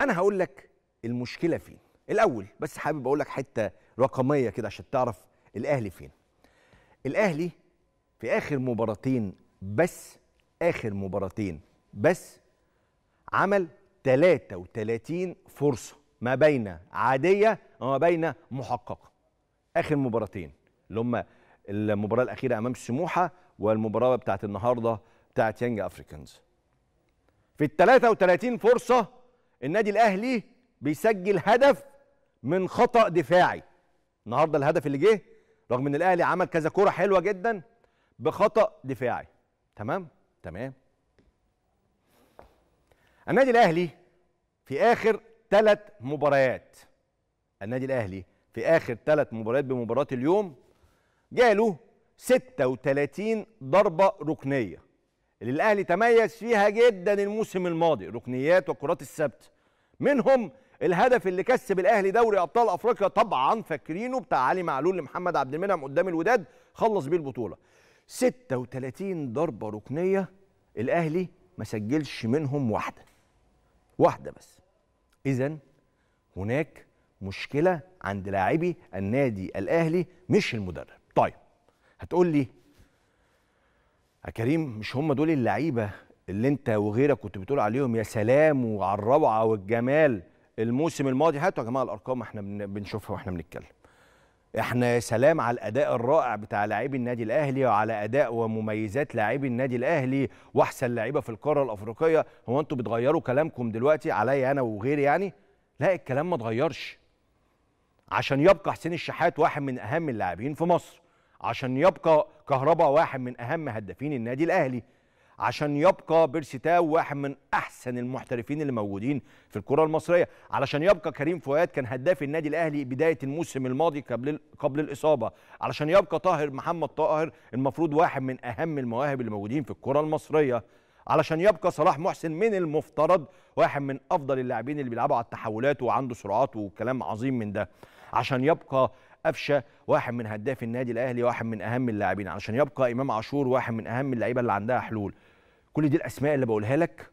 انا هقول لك المشكله فين الاول بس حابب اقول لك حته رقميه كده عشان تعرف الاهلي فين الاهلي في اخر مباراتين بس اخر مباراتين بس عمل 33 فرصه ما بين عاديه وما بين محققه اخر مباراتين اللي هم المباراه الاخيره امام سموحه والمباراه بتاعت النهارده بتاعت يانج افريكانز في ال 33 فرصه النادي الاهلي بيسجل هدف من خطا دفاعي النهارده الهدف اللي جه رغم ان الاهلي عمل كذا كره حلوه جدا بخطا دفاعي تمام تمام النادي الاهلي في اخر ثلاث مباريات النادي الاهلي في اخر ثلاث مباريات بمباراه اليوم جاله 36 ضربه ركنيه اللي الاهلي تميز فيها جدا الموسم الماضي ركنيات وكرات الثابته منهم الهدف اللي كسب الاهلي دوري ابطال افريقيا طبعا فاكرينه بتاع علي معلول لمحمد عبد المنعم قدام الوداد خلص بيه البطوله 36 ضربه ركنيه الاهلي ما سجلش منهم واحده واحده بس اذا هناك مشكله عند لاعبي النادي الاهلي مش المدرب طيب هتقول لي يا كريم مش هم دول اللعيبه اللي انت وغيرك كنت بتقول عليهم يا سلام وعلى الروعه والجمال الموسم الماضي هاتوا يا جماعه الارقام احنا بنشوفها واحنا بنتكلم احنا يا سلام على الاداء الرائع بتاع لاعبي النادي الاهلي وعلى اداء ومميزات لاعبي النادي الاهلي واحسن لعيبه في القاره الافريقيه هو انتوا بتغيروا كلامكم دلوقتي عليا انا وغيري يعني لا الكلام ما اتغيرش عشان يبقى حسين الشحات واحد من اهم اللاعبين في مصر عشان يبقى كهربا واحد من اهم هدافين النادي الاهلي عشان يبقى بيرسيتاو واحد من احسن المحترفين اللي موجودين في الكره المصريه علشان يبقى كريم فؤاد كان هداف النادي الاهلي بدايه الموسم الماضي قبل قبل الاصابه علشان يبقى طاهر محمد طاهر المفروض واحد من اهم المواهب اللي موجودين في الكره المصريه علشان يبقى صلاح محسن من المفترض واحد من افضل اللاعبين اللي بيلعبوا على التحولات وعنده سرعات وكلام عظيم من ده عشان يبقى قفشه واحد من هداف النادي الاهلي واحد من اهم اللاعبين علشان يبقى امام عاشور واحد من اهم اللعيبه اللي عندها حلول كل دي الاسماء اللي بقولها لك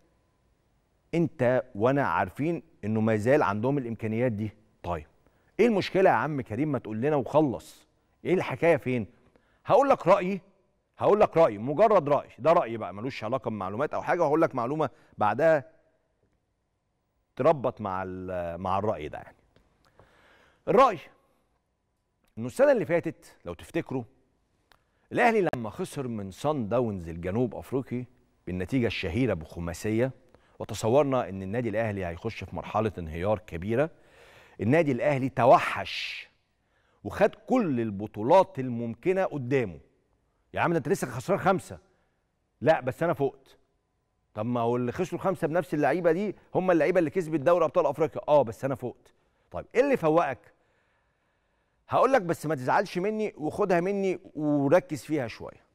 انت وانا عارفين انه ما زال عندهم الامكانيات دي طيب ايه المشكله يا عم كريم ما تقول لنا وخلص ايه الحكايه فين هقول لك رايي هقول لك رايي مجرد راي ده رايي بقى ملوش علاقه بمعلومات او حاجه وهقول لك معلومه بعدها تربط مع مع الراي ده يعني الراي انه السنه اللي فاتت لو تفتكروا الاهلي لما خسر من صن داونز الجنوب افريقي بالنتيجة الشهيرة بخماسية وتصورنا أن النادي الأهلي هيخش في مرحلة انهيار كبيرة النادي الأهلي توحش وخد كل البطولات الممكنة قدامه يا عم ده أنت لسه خسران خمسة لا بس أنا فقت طب ما هو اللي خسروا خمسة بنفس اللعيبة دي هم اللعيبة اللي كسبت دوري أبطال أفريقيا اه بس أنا فقت طيب إيه اللي فوقك؟ هقول لك بس ما تزعلش مني وخدها مني وركز فيها شويه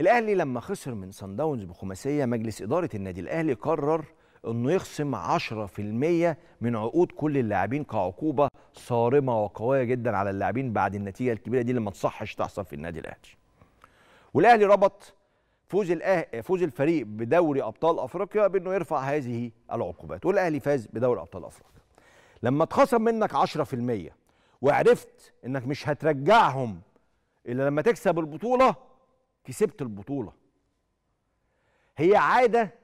الاهلي لما خسر من سان داونز بخماسيه مجلس اداره النادي الاهلي قرر انه يخصم 10% من عقود كل اللاعبين كعقوبه صارمه وقويه جدا على اللاعبين بعد النتيجه الكبيره دي اللي ما تصحش تحصل في النادي الاهلي. والاهلي ربط فوز الاهلي فوز الفريق بدوري ابطال افريقيا بانه يرفع هذه العقوبات والاهلي فاز بدوري ابطال افريقيا. لما اتخصم منك 10% وعرفت انك مش هترجعهم الا لما تكسب البطوله كسبت البطوله هي عاده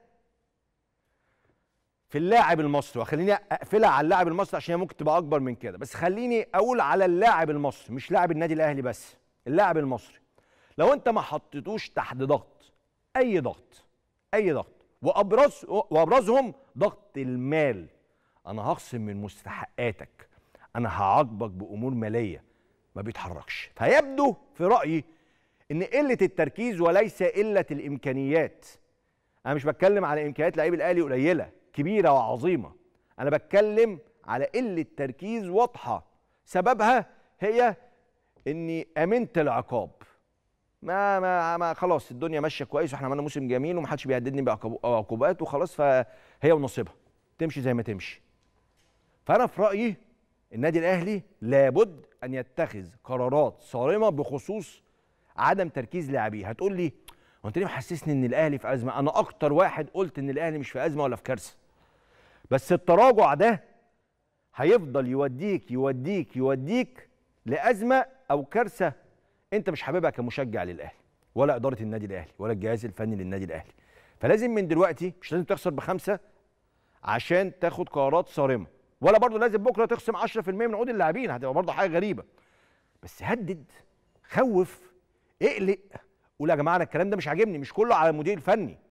في اللاعب المصري وخليني اقفلها على اللاعب المصري عشان هي ممكن تبقى اكبر من كده بس خليني اقول على اللاعب المصري مش لاعب النادي الاهلي بس اللاعب المصري لو انت ما حطيتوش تحت ضغط اي ضغط اي ضغط وابرز وابرزهم ضغط المال انا هخصم من مستحقاتك انا هعاقبك بامور ماليه ما بيتحركش فيبدو في رايي ان قله التركيز وليس قله الامكانيات انا مش بتكلم على امكانيات لعيب الاهلي قليله كبيره وعظيمه انا بتكلم على قله تركيز واضحه سببها هي اني امنت العقاب ما ما ما خلاص الدنيا ماشيه كويس واحنا عملنا موسم جميل ومحدش بيهددني بعقوبات وخلاص فهي ونصيبها تمشي زي ما تمشي فانا في رايي النادي الاهلي لابد ان يتخذ قرارات صارمه بخصوص عدم تركيز لاعبيه هتقول لي وانت ليه محسسني ان الاهلي في ازمه انا اكتر واحد قلت ان الاهلي مش في ازمه ولا في كارثه بس التراجع ده هيفضل يوديك يوديك يوديك لازمه او كارثه انت مش حاببها كمشجع للاهلي ولا اداره النادي الاهلي ولا الجهاز الفني للنادي الاهلي فلازم من دلوقتي مش لازم تخسر بخمسه عشان تاخد قرارات صارمه ولا برضه لازم بكره تخصم 10% من عقود اللاعبين هتبقى برضه حاجه غريبه بس هدد خوف اقلق قول يا جماعه انا الكلام ده مش عاجبني مش كله على المدير الفني